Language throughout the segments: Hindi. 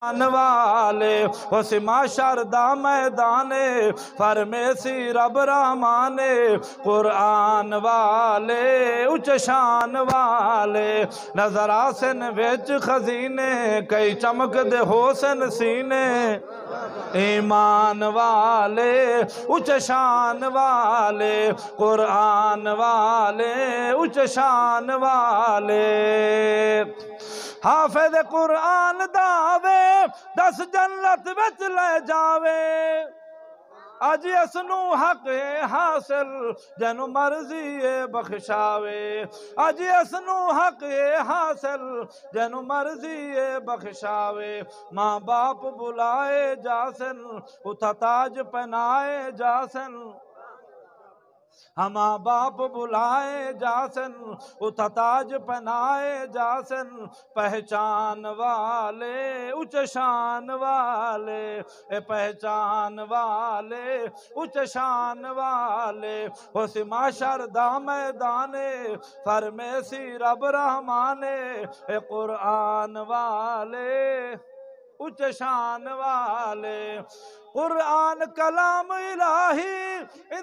वाले उसमा शारदा मैदाने फरमेसी रब रहमाने कुरान वाले उच शान वाले नजर आसन बिच खजीने कई चमक दे होसन सीने ईमान वाले उच शान वाले कुरान वाले उच शान वाले हाफिज कुरान दा दस जन्नत बच ले जावे अज इसनू हक है हासिल जन मर्जी है बख्शावे अज इसनू हक है हासिल जन मर्जी है बख्शावे माँ बाप बुलाए जासन उथा ताज पहनाए जासन हम बाप बुलाए जासन उतताज पनाए जासन पहचान वाले उच्च शान वाले ए पहचान वाले उच्च शान वाले उस माशर मैदाने सी रब रहमाने ए कुरान वाले उच्च शान वाले कुरान कलाम इलाही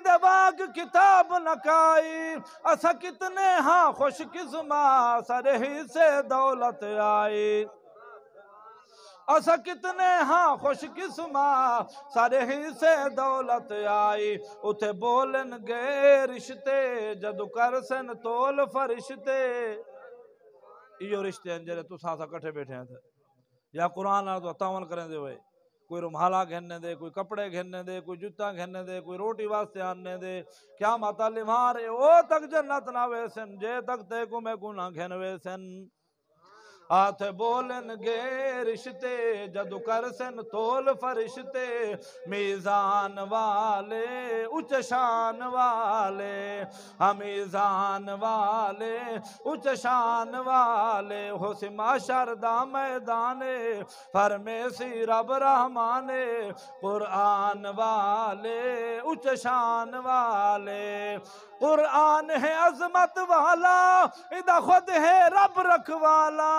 दबाग किताब नकाई अस कितने हाँ खुश किस्मा सरही से दौलत आई असा कितने हाँ खुश किस्मा सारे ही से दौलत आई उथे बोलन गे रिश्ते जदू कर सन तोल फरिश्ते इो रिश्ते हैं जरे तू सासा कट्ठे बैठे या कुरान तो तावन करें दे वे कोई रुमाला घेरने दे कोई कपड़े घेरने दे कोई जूता घेरने दे कोई रोटी वास्ते आने दे क्या माता लिमार ओ तक जन्नत ना वेसन जे तक ते को मैं गुना घेन वेसन हाथ बोलन गे रिश्ते जदू कर सन तोल फरिश्ते मीजान वाले उच्च शान वाले हमीजान हाँ, वाले उच्च शान वाले हो सिमा शरदा फरमे सी रब रहमाने कुरान वाले उच्च शान वाले कुरान है अजमत वाला इदा खुद है रब रखवाला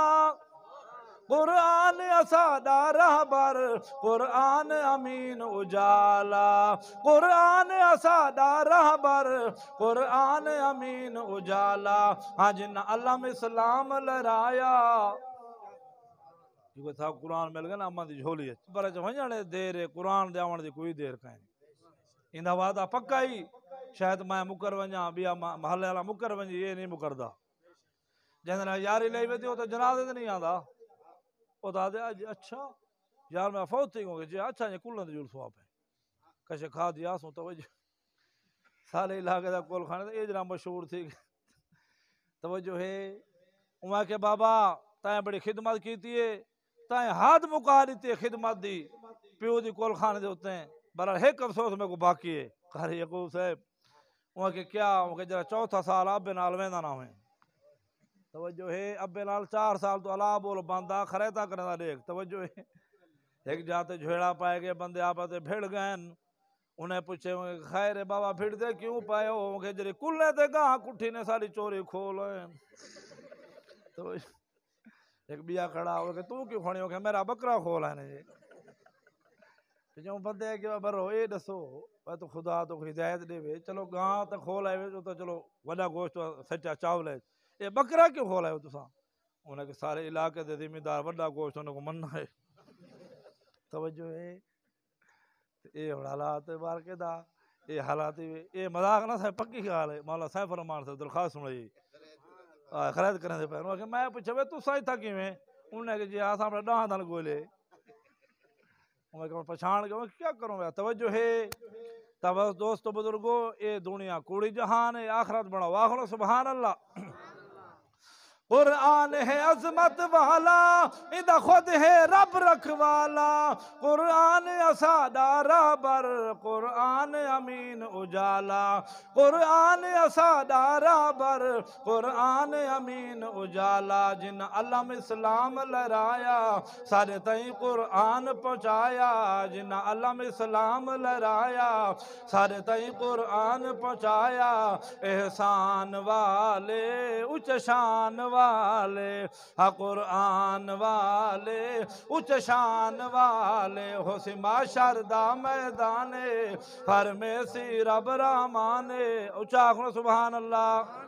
कुरान असादा रहबर कुरान अमीन उजाला कुरान असादा रहबर कुरान अमीन उजाला हाँ न अलम इस्लाम लहराया जेको था कुरान मिल गया ना अम्मा दी झोली पर वञण देर कुरान दे आवण दी कोई देर कान्हे इंदा वादा पक्का ई शायद मैं मुकर वञा ॿिया महल वारा मुकर वञी इहे नहीं मुकरदा जैसे यारी लाई नहीं आंदा पोइ दादा अच्छा यार मैं थी अच्छा पे खा दिया सो इलाके कोल खाने ये मशहूर थी है उमा के बाबा तैं बड़ी खिदमत की है हाथ मुका दी खिदमत दी कोल खाने के उत्ते बहरहाल एक अफसोस मेरे को बाकी है यकूब साहब क्या जरा चौथा साल आप नाल ना हुए तवज्जो है अबे नाल चार साल तो अला बोल बंदा खरेता करना देख तवज्जो है एक जाते झेड़ा पाए गए बंदे आपते भिड़ गए उन्हें पूछे खैर बाबा फिर दे क्यों पाए हो जरे कुल्ले ते गां कुठी ने सारी चोरी खोल तो एक बिया खड़ा हो के तू क्यों खड़े हो मेरा बकरा खोल है ने जो बंदे के बरो ये दसो तो खुदा तो हिदायत दे चलो गां तो खोल है तो चलो वड़ा गोश्त सच्चा चावल है ये बकरा क्यों खोला है तुसा उन्हें सारे इलाके दे जिम्मेदार वाला गोश्त उन्हें को मन्ना है तवज्जो है ये हालात बार के दा ये हालात ये मजाक ना सा पक्की गाल है मौला साहब फरमान से दरख्वास्त सुनई आ खरात करे से पर के मैं पूछे वे तू साई था किवें उन्हें के जे आसा अपना दाह दन गोले उन्हें पहचान के क्या करूं मैं तवज्जो है तब दोस्तों बुजुर्गो ये दुनिया कूड़ी जहान है आखरत बड़ा वाह सुबहान अल्लाह कुरान है अजमत वाला इदा खुद है रब रखवाला कुरान असादा राबर कुरान अमीन उजाला कुरान असादा राबर कुरान अमीन उजाला जिन अलम इस्लाम लहराया सारे तई कुरान पहुँचाया जिन अलम इस्लाम लहराया सारे तई कुरान पहुँचाया एहसान वाले उच शान वाले वाले आन वाले उच शान वाले सिमा शरदा मैदाने हर में सी रब रामाने उचाखण सुबहान अल्लाह